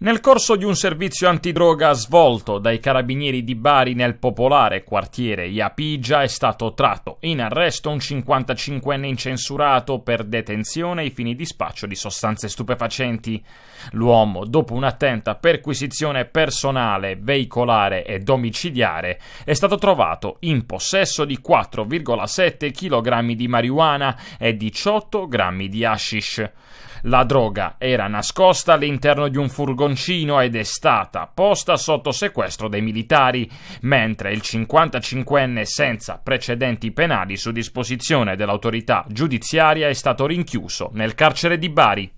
Nel corso di un servizio antidroga svolto dai carabinieri di Bari nel popolare quartiere Iapigia è stato tratto in arresto un 55enne incensurato per detenzione ai fini di spaccio di sostanze stupefacenti. L'uomo, dopo un'attenta perquisizione personale, veicolare e domiciliare, è stato trovato in possesso di 4,7 kg di marijuana e 18 grammi di hashish. La droga era nascosta all'interno di un furgone Peperoncino ed è stata posta sotto sequestro dei militari, mentre il 55enne senza precedenti penali su disposizione dell'autorità giudiziaria è stato rinchiuso nel carcere di Bari.